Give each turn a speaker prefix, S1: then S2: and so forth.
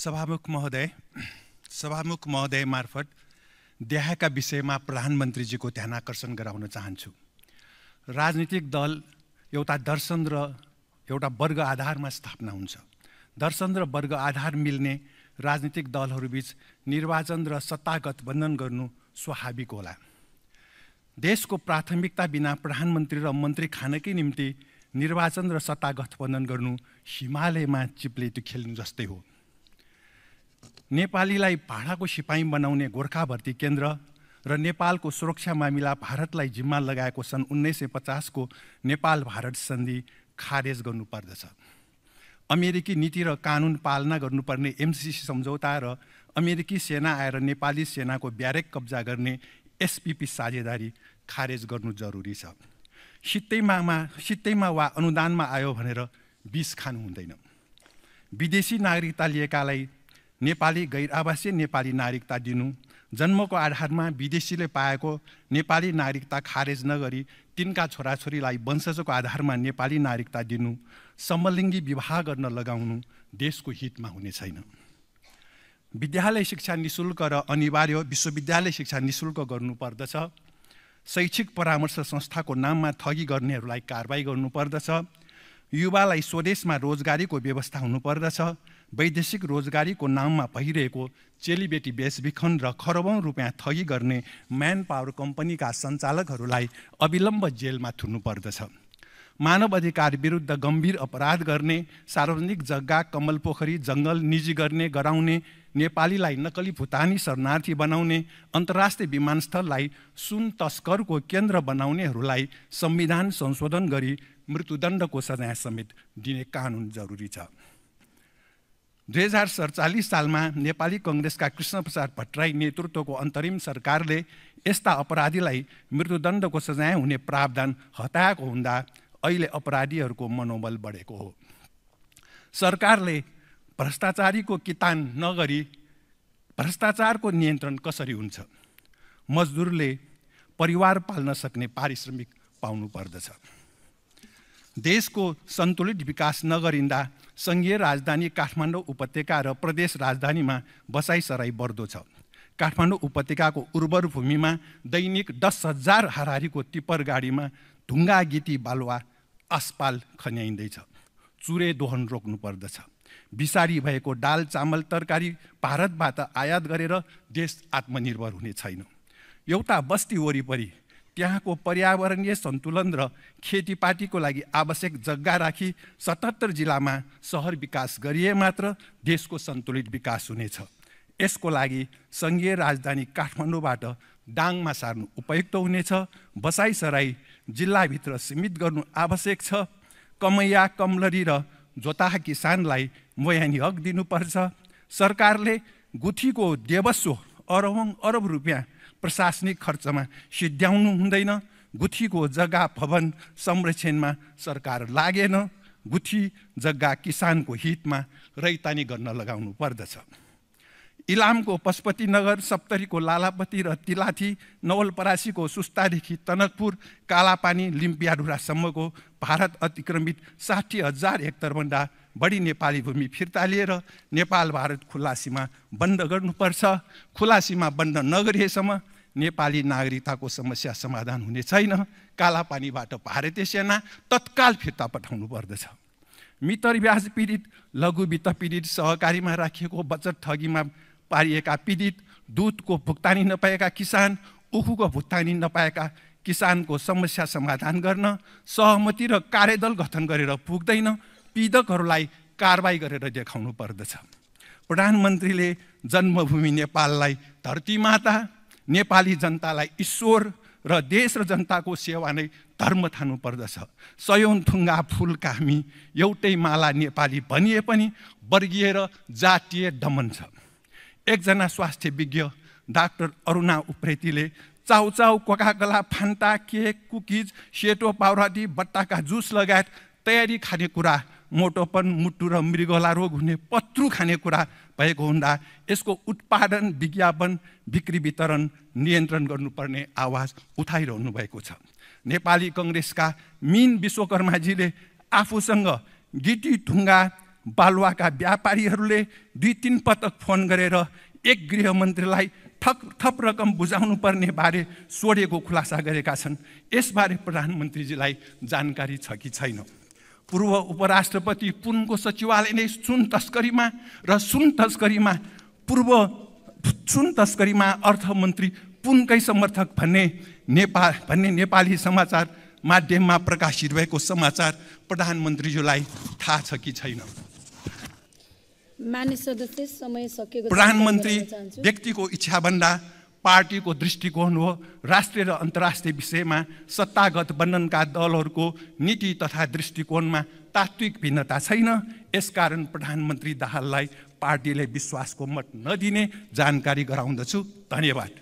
S1: सभामुख महोदय सभामुख महोदय मार्फत देहाका विषयमा प्रधानमन्त्रीजीको ध्यान आकर्षण गराउन चाहन्छु राजनीतिक दल एउटा दर्शन र एउटा वर्ग आधारमा स्थापना हुन्छ दर्शन र वर्ग आधार मिल्ने राजनीतिक दलहरूबीच निर्वाचन र सत्ता गठबन्धन गर्नु स्वाभाविक होला देशको प्राथमिकता बिना प्रधानमन्त्री र मन्त्री खानकै निम्ति निर्वाचन र सत्ता गठबन्धन गर्नु हिमालयमा चिप्ले त्यो खेल्नु जस्तै हो नेपालीलाई भाँडाको सिपाही बनाउने गोर्खा भर्ती केन्द्र र नेपालको सुरक्षा मामिला भारतलाई जिम्मा लगाएको सन् उन्नाइस सय पचासको नेपाल भारत सन्धि खारेज गर्नुपर्दछ अमेरिकी नीति र कानुन पालना गर्नुपर्ने एमसिसी सम्झौता र अमेरिकी सेना आएर नेपाली सेनाको ब्यारेक कब्जा गर्ने एसपिपी साझेदारी खारेज गर्नु जरुरी छ सित्तैमामा सित्तैमा वा अनुदानमा आयो भनेर बिस खानु हुँदैन विदेशी नागरिकता लिएकालाई नेपाली गैर आवासीय नेपाली नागरिकता दिनु जन्मको आधारमा विदेशीले पाएको नेपाली नागरिकता खारेज नगरी तिनका छोराछोरीलाई वंशजको आधारमा नेपाली नागरिकता दिनु समलिङ्गी विवाह गर्न लगाउनु देशको हितमा हुने छैन विद्यालय शिक्षा निशुल्क र अनिवार्य विश्वविद्यालय शिक्षा निशुल्क गर्नुपर्दछ शैक्षिक परामर्श संस्थाको नाममा ठगी गर्नेहरूलाई कारवाही गर्नुपर्दछ युवालाई स्वदेशमा रोजगारीको व्यवस्था हुनुपर्दछ वैदेशिक रोजगारीको नाममा भइरहेको चेलीबेटी बेचबिखन र खरबौँ रुपियाँ ठगी गर्ने म्यान पावर कम्पनीका सञ्चालकहरूलाई अविलम्ब जेलमा थुन्नुपर्दछ मानव अधिकार विरुद्ध गम्भीर अपराध गर्ने सार्वजनिक जग्गा कमल पोखरी जङ्गल निजी गर्ने गराउने नेपालीलाई नकली भुटानी शरणार्थी बनाउने अन्तर्राष्ट्रिय विमानस्थललाई सुन तस्करको केन्द्र बनाउनेहरूलाई संविधान संशोधन गरी मृत्युदण्डको सजाय समेत दिने कानुन जरुरी छ दुई हजार सडचालिस सालमा नेपाली कङ्ग्रेसका कृष्णप्रसाद भट्टराई नेतृत्वको अन्तरिम सरकारले यस्ता अपराधीलाई मृत्युदण्डको सजाय हुने प्रावधान हटाएको हुँदा अहिले अपराधीहरूको मनोबल बढेको हो सरकारले भ्रष्टाचारीको कितान नगरी भ्रष्टाचारको नियन्त्रण कसरी हुन्छ मजदुरले परिवार पाल्न सक्ने पारिश्रमिक पाउनु पर्दछ देशको सन्तुलित विकास नगरिँदा सङ्घीय राजधानी काठमाडौँ उपत्यका र प्रदेश राजधानीमा बसाइसराई बढ्दो छ काठमाडौँ उपत्यकाको उर्वर भूमिमा दैनिक दस हजार हारारीको टिप्पर गाडीमा ढुङ्गा गीती बालुवा आसपाल खन्याइँदैछ चुरे दोहन रोक्नु पर्दछ बिसारी भएको दाल चामल तरकारी भारतबाट आयात गरेर देश आत्मनिर्भर हुने छैन एउटा बस्ती वरिपरि त्यहाँको पर्यावरणीय सन्तुलन र खेतीपातीको लागि आवश्यक जग्गा राखी सतहत्तर जिल्लामा सहर विकास गरिए मात्र देशको सन्तुलित विकास हुनेछ यसको लागि सङ्घीय राजधानी काठमाडौँबाट डाङमा सार्नु उपयुक्त हुनेछ बसाइसराई जिल्लाभित्र सीमित गर्नु आवश्यक छ कमैया कमलरी र जोता किसानलाई मोयानी हक दिनुपर्छ सरकारले गुठीको देवस्व अरबौँ अरब रुपियाँ प्रशासनिक खर्चमा सिद्ध्याउनु हुँदैन गुठीको जग्गा भवन संरक्षणमा सरकार लागेन गुठी जग्गा किसानको हितमा रैतानी गर्न लगाउनु पर्दछ इलामको पशुपति नगर सप्तरीको लालापति र तिलाथी नवलपरासीको सुस्तादेखि तनकपुर कालापानी लिम्पियाडुरासम्मको भारत अतिक्रमित साठी हजार हेक्टरभन्दा बढी नेपाली भूमि फिर्ता लिएर नेपाल भारत खुल्ला सीमा बन्द गर्नुपर्छ खुल्ला सीमा बन्द नगरिएसम्म नेपाली नागरिकताको समस्या समाधान हुने छैन कालापानीबाट भारतीय सेना तत्काल फिर्ता पठाउनु पर्दछ मितर ब्याज पीडित लघु वित्त पीडित सहकारीमा राखिएको बचत ठगीमा पारिएका पीडित दुधको भुक्तानी नपाएका किसान उखुको भुक्तानी नपाएका किसानको समस्या समाधान गर्न सहमति र कार्यदल गठन गरेर पुग्दैन पीडकहरूलाई कारवाही गरेर देखाउनु पर्दछ प्रधानमन्त्रीले जन्मभूमि नेपाललाई धरती माता नेपाली जनतालाई ईश्वर र देश र जनताको सेवा नै धर्म ठानुपर्दछ सयौँ थुङ्गा फुलका हामी एउटै माला नेपाली भनिए पनि वर्गीय र जातीय दमन छ एकजना स्वास्थ्य विज्ञ डाक्टर अरुणा उप्रेतीले चाउचाउ कोकाकला फान्टा केक कुकिज सेतो पाउराटी बट्टाका जुस लगायत तयारी खानेकुरा मोटोपन मुटु र मृगला रोग हुने पत्रु खाने कुरा भएको हुँदा यसको उत्पादन विज्ञापन बिक्री वितरण नियन्त्रण गर्नुपर्ने आवाज उठाइरहनु भएको छ नेपाली कङ्ग्रेसका मिन विश्वकर्माजीले आफूसँग गिटी ढुङ्गा बालुवाका व्यापारीहरूले दुई तिन पटक फोन गरेर एक गृहमन्त्रीलाई थप थप रकम बुझाउनु पर्ने बारे सोधेको खुलासा गरेका छन् यसबारे प्रधानमन्त्रीजीलाई जानकारी छ कि छैन पूर्व उपराष्ट्रपति पुनको सचिवालय नै सुन तस्करीमा र सुन तस्करीमा पूर्व सुन तस्करीमा अर्थमन्त्री पुनकै समर्थक भन्ने नेपाल भन्ने नेपाली समाचार माध्यममा प्रकाशित भएको समाचार प्रधानमन्त्रीज्यूलाई थाहा छ कि छैन प्रधानमन्त्री व्यक्तिको इच्छाभन्दा पार्टीको दृष्टिकोण हो राष्ट्रिय र अन्तर्राष्ट्रिय विषयमा सत्ता गठबन्धनका दलहरूको नीति तथा दृष्टिकोणमा तात्विक भिन्नता छैन यसकारण प्रधानमन्त्री दाहाललाई पार्टीले विश्वासको मत नदिने जानकारी गराउँदछु धन्यवाद